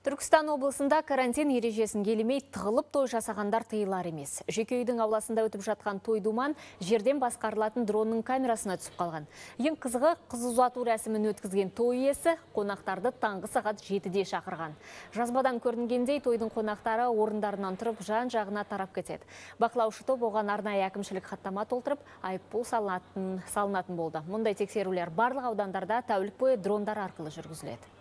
Түркістан облысында карантин ережесін келемей тығылып той жасағандар тыйылар емес. Жеке үйдің ауласында өтіп жатқан той думан жерден басқарылатын дронның камерасына түсіп қалған. Ең қызығы қыз ұзату рәсімін өткізген той иесі қонақтарды таңғы сағат жетіде шақырған. Жазбадан көрінгендей тойдың қонақтары орындарынан тұрып жан-жағына тарап кетеді. Бақылаушы топ оған арнайы әкімшілік хаттама толтырып, айыппұл салынатын, салынатын болды. Мұндай тексерулер барлық аудандарда тәулік бойы дрондар арқылы жүргізіледі.